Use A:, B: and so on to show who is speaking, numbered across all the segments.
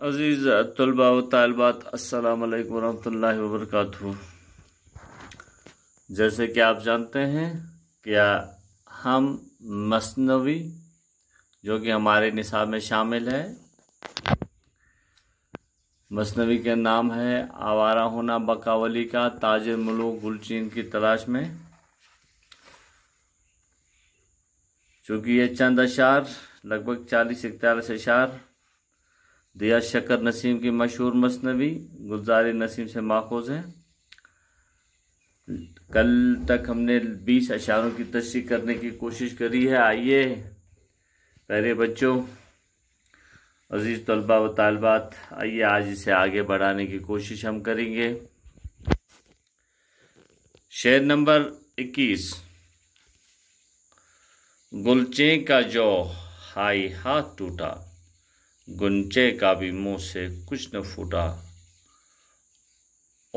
A: अज़ीज़ तलबा व तलबात असलकम वरहल वरक जैसे कि आप जानते हैं क्या हम मसनवी जो कि हमारे निसाब में शामिल है मसनवी के नाम है आवारा होना बकावली का ताजर मलूक गुलचीन की तलाश में चूँकि ये चंद अशार लगभग चालीस इकतालीस अशार दिया शकर नसीम की मशहूर मसनवी गुलजार नसीम से माखोज है कल तक हमने बीस अशारों की तशरी करने की कोशिश करी है आइए पहले बच्चों अजीज़ तलबा व तालबात आइए आज इसे आगे बढ़ाने की कोशिश हम करेंगे शेर नंबर इक्कीस गुलचे का जो हाई हाथ टूटा गुंचे का भी मुँह से कुछ न फूटा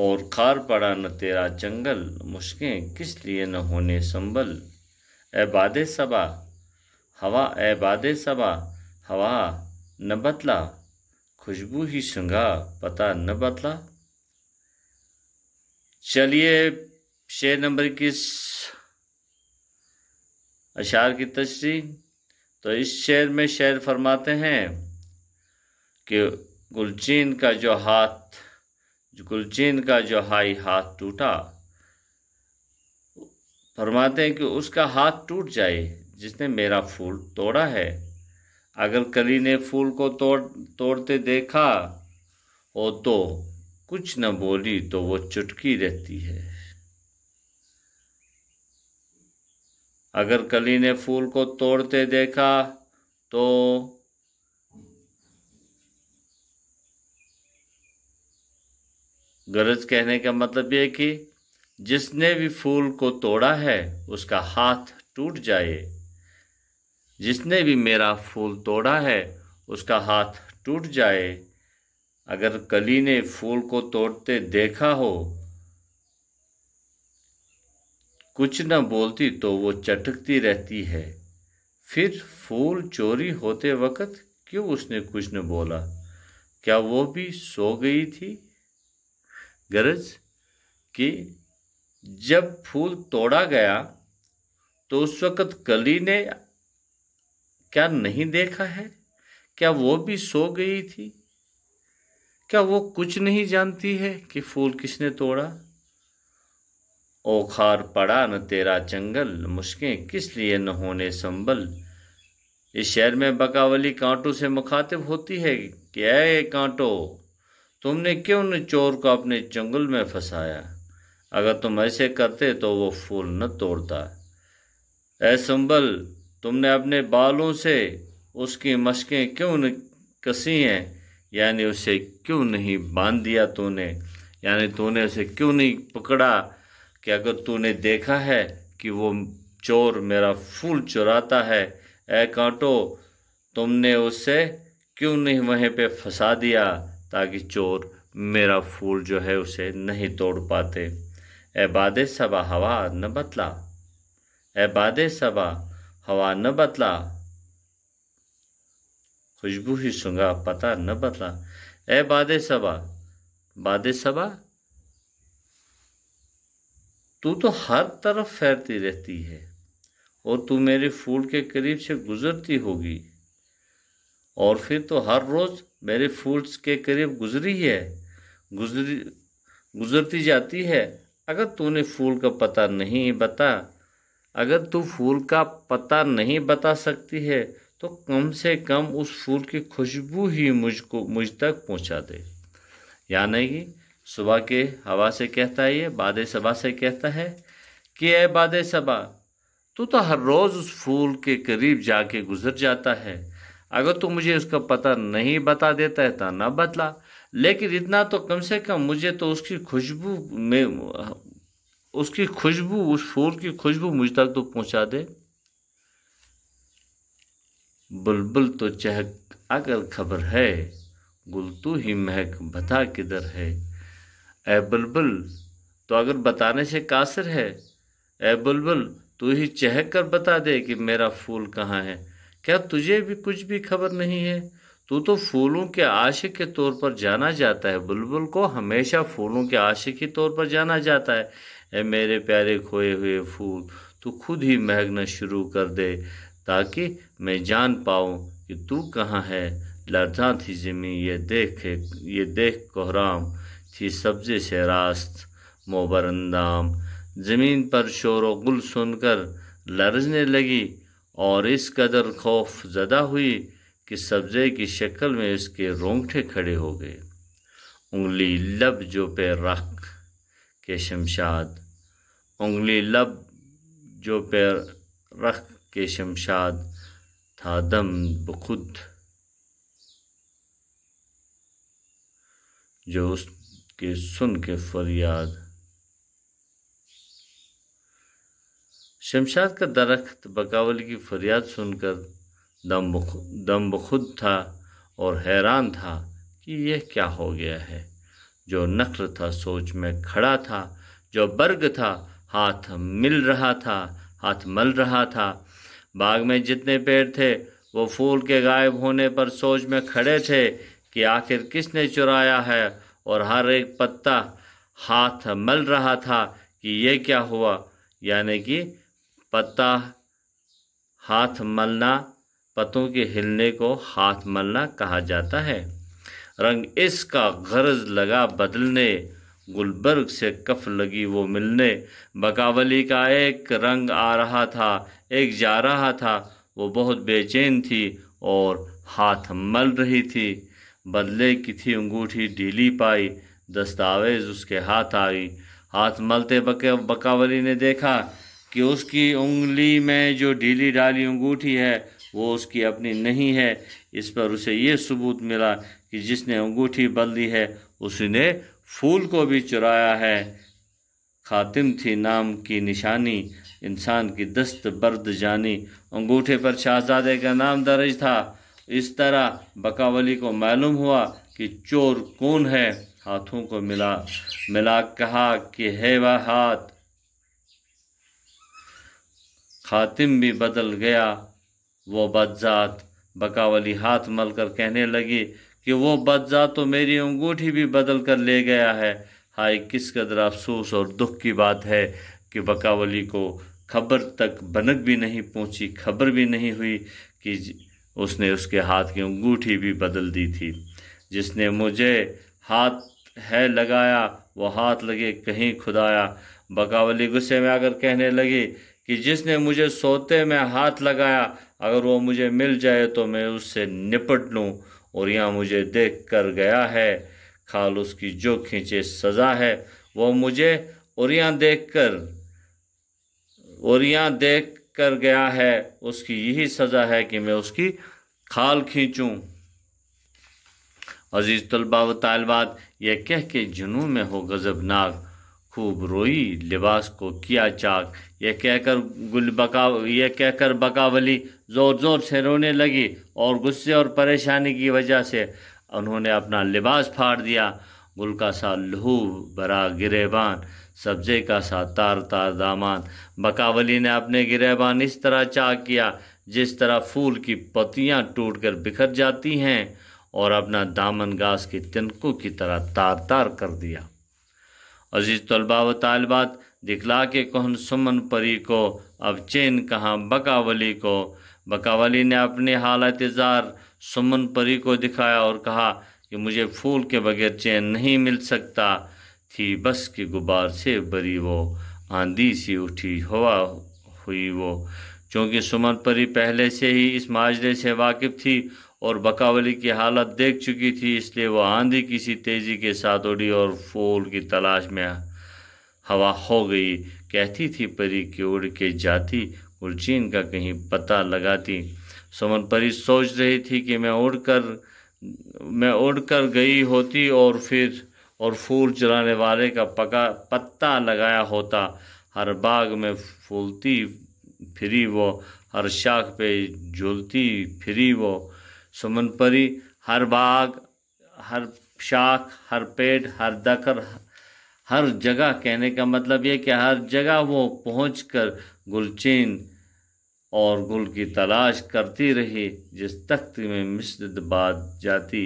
A: और खार पड़ा न तेरा जंगल मुश्कें किस लिए न होने संबल ए बादे सबा हवा ए बादे सबा हवा न बतला खुशबू ही सुंगा पता न बतला चलिए शेर नंबर इक्कीस अशार की तस्वीर तो इस शेर में शेर फरमाते हैं कि गुलचीन का जो हाथ गुलचीन का जो हाई हाथ टूटा फरमाते हैं कि उसका हाथ टूट जाए जिसने मेरा फूल तोड़ा है अगर कली ने फूल को तोड़ तोड़ते देखा हो तो कुछ न बोली तो वो चुटकी रहती है अगर कली ने फूल को तोड़ते देखा तो गरज कहने का मतलब यह कि जिसने भी फूल को तोड़ा है उसका हाथ टूट जाए जिसने भी मेरा फूल तोड़ा है उसका हाथ टूट जाए अगर कली ने फूल को तोड़ते देखा हो कुछ न बोलती तो वो चटकती रहती है फिर फूल चोरी होते वक्त क्यों उसने कुछ न बोला क्या वो भी सो गई थी गरज कि जब फूल तोड़ा गया तो उस वक़्त कली ने क्या नहीं देखा है क्या वो भी सो गई थी क्या वो कुछ नहीं जानती है कि फूल किसने तोड़ा ओखार पड़ा न तेरा चंगल मुश्कें किस लिए न होने संबल इस शहर में बकावली कांटों से मुखातिब होती है कि ए कांटो तुमने क्यों उन चोर को अपने जंगल में फंसाया अगर तुम ऐसे करते तो वो फूल न तोड़ता ऐ संबल तुमने अपने बालों से उसकी मशकें क्यों कसी हैं यानी उसे क्यों नहीं बांध दिया तूने यानी तूने उसे क्यों नहीं पकड़ा कि अगर तूने देखा है कि वो चोर मेरा फूल चुराता है ऐ कांटो तुमने उसे क्यों नहीं वहीं पे फंसा दिया ताकि चोर मेरा फूल जो है उसे नहीं तोड़ पाते ए सबा हवा न बतला ए सबा हवा न बतला खुशबू ही सुंगा पता न बतला ए बाद सबा बाद सबा तू तो हर तरफ फैरती रहती है और तू मेरे फूल के करीब से गुजरती होगी और फिर तो हर रोज़ मेरे फूल्स के करीब गुजरी है गुजरी गुजरती जाती है अगर तूने फूल का पता नहीं बता अगर तू फूल का पता नहीं बता सकती है तो कम से कम उस फूल की खुशबू ही मुझको मुझ तक पहुंचा दे यानी कि सुबह के हवा से कहता है ये बाद सबा से कहता है कि ए बाद सबा तू तो हर रोज़ उस फूल के करीब जाके गुजर जाता है अगर तू मुझे उसका पता नहीं बता देता है तो ना बतला लेकिन इतना तो कम से कम मुझे तो उसकी खुशबू में उसकी खुशबू उस फूल की खुशबू मुझ तक तो पहुंचा दे बुलबुल तो चहक अगर खबर है गुल तू ही महक बता किधर है ए बुलबुल तो अगर बताने से कासिर है ए बुलबुल तू ही चहक कर बता दे कि मेरा फूल कहाँ है क्या तुझे भी कुछ भी खबर नहीं है तू तो फूलों के आशिक के तौर पर जाना जाता है बुलबुल को हमेशा फूलों के आशिक के तौर पर जाना जाता है ए मेरे प्यारे खोए हुए फूल तू खुद ही महकना शुरू कर दे ताकि मैं जान पाऊँ कि तू कहाँ है लड़ता थी जमी ये देख ये देख कोहराम थी सब्जे से रास्त मोबरंदाम ज़मीन पर शोर गुल सुनकर लरजने लगी और इस कदर खौफ ज़दा हुई कि सब्ज़े की शक्ल में इसके रोंगटे खड़े हो गए उंगली लब जो पे रख के शमशाद उंगली लब जो पे रख के शमशाद था दम बखुद जो उसके सुन के फरियाद शमशाद का दरख्त बकावली की फरियाद सुनकर दम दम बखुद था और हैरान था कि यह क्या हो गया है जो नख्र था सोच में खड़ा था जो बर्ग था हाथ मिल रहा था हाथ मल रहा था बाग में जितने पेड़ थे वो फूल के गायब होने पर सोच में खड़े थे कि आखिर किसने चुराया है और हर एक पत्ता हाथ मल रहा था कि यह क्या हुआ यानी कि पत्ता हाथ मलना पत्तों के हिलने को हाथ मलना कहा जाता है रंग इसका गर्ज लगा बदलने गुलबर्ग से कफ लगी वो मिलने बकावली का एक रंग आ रहा था एक जा रहा था वो बहुत बेचैन थी और हाथ मल रही थी बदले की थी अंगूठी ढीली पाई दस्तावेज उसके हाथ आई हाथ मलते बके बकावली ने देखा कि उसकी उंगली में जो ढीली डाली अंगूठी है वो उसकी अपनी नहीं है इस पर उसे ये सबूत मिला कि जिसने अंगूठी बदली है उसने फूल को भी चुराया है खातिम थी नाम की निशानी इंसान की दस्त बर्द जानी अंगूठे पर शहजादे का नाम दर्ज था इस तरह बकावली को मालूम हुआ कि चोर कौन है हाथों को मिला मिला कहा कि है वह हाथ खातिम भी बदल गया वो बदजात बकावली हाथ मल कर कहने लगी कि वो बदजात तो मेरी अंगूठी भी बदल कर ले गया है हाय किस कदर अफसोस और दुख की बात है कि बकावली को खबर तक बनक भी नहीं पहुंची खबर भी नहीं हुई कि उसने उसके हाथ की अंगूठी भी बदल दी थी जिसने मुझे हाथ है लगाया वो हाथ लगे कहीं खुदाया बकावली गुस्से में आकर कहने लगी कि जिसने मुझे सोते में हाथ लगाया अगर वो मुझे मिल जाए तो मैं उससे निपट लूँ और यहाँ मुझे देख कर गया है खाल उसकी जो खींचे सज़ा है वो मुझे और यहाँ देख कर और यहाँ देख कर गया है उसकी यही सज़ा है कि मैं उसकी खाल खींचूँ अजीज़ तलबा व तालबात यह कह के जुनू में हो गज़बनाक खूब रोई लिबास को किया चाक यह कहकर गुल बका यह कहकर बकावली ज़ोर ज़ोर से रोने लगी और गुस्से और परेशानी की वजह से उन्होंने अपना लिबास फाड़ दिया गुल का सा लहू बरा गिरेबान सब्जे का सा तार तार दामान बकावली ने अपने गिरेबान इस तरह चाक किया जिस तरह फूल की पत्तियां टूटकर बिखर जाती हैं और अपना दामन घास की तिनकों की तरह तार तार कर दिया अजीज़ तलबा व तालबात दिखला के कहन सुमन परी को अब चैन कहाँ बकावली को बकावली ने अपने हालत जार सुमन परी को दिखाया और कहा कि मुझे फूल के बगैर चैन नहीं मिल सकता थी बस के गुबार से बरी वो आंधी सी उठी हवा हुई वो क्योंकि सुमन परी पहले से ही इस माजरे से वाकिफ थी और बकावली की हालत देख चुकी थी इसलिए वह आंधी किसी तेज़ी के साथ उड़ी और फूल की तलाश में हवा हो गई कहती थी परी कि उड़ के जाती चीन का कहीं पता लगाती सुमन परी सोच रही थी कि मैं उड़कर मैं उड़कर गई होती और फिर और फूल चलाने वाले का पका पत्ता लगाया होता हर बाग में फूलती फिरी वो हर शाख पे झूलती फिरी वो सुमन परी हर बाग हर शाख हर पेड़ हर दकर हर जगह कहने का मतलब ये कि हर जगह वो पहुँच कर गुलचीन और गुल की तलाश करती रही जिस तख्त में मिश्रित बात जाती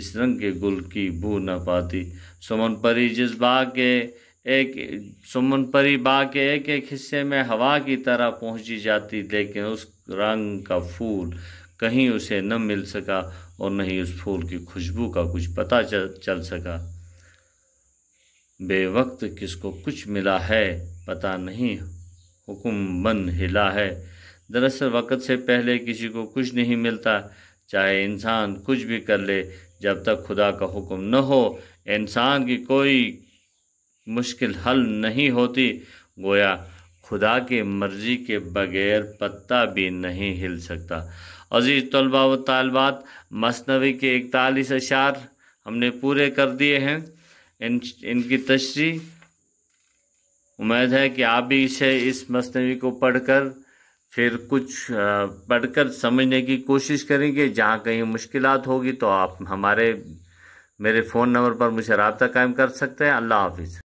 A: इस रंग के गुल की बू न पाती सुमन परी जिस बाग के एक सुमन परी बाग के एक एक हिस्से में हवा की तरह पहुंची जाती लेकिन उस रंग का फूल कहीं उसे न मिल सका और न ही उस फूल की खुशबू का कुछ पता चल, चल सका बेवक्त किसको कुछ मिला है पता नहीं हुक्म बन हिला है दरअसल वक़्त से पहले किसी को कुछ नहीं मिलता चाहे इंसान कुछ भी कर ले जब तक खुदा का हुक्म न हो इंसान की कोई मुश्किल हल नहीं होती गोया खुदा के मर्ज़ी के बगैर पत्ता भी नहीं हिल सकता अजीज़ तलबा व तालबात मसनवी के इकतालीस अशार हमने पूरे कर दिए हैं इन इनकी तशरी उम्मीद है कि आप भी इसे इस मसनवी को पढ़कर फिर कुछ पढ़कर समझने की कोशिश करेंगे जहाँ कहीं मुश्किल होगी तो आप हमारे मेरे फ़ोन नंबर पर मुझे रबता कायम कर सकते हैं अल्लाह हाफिज़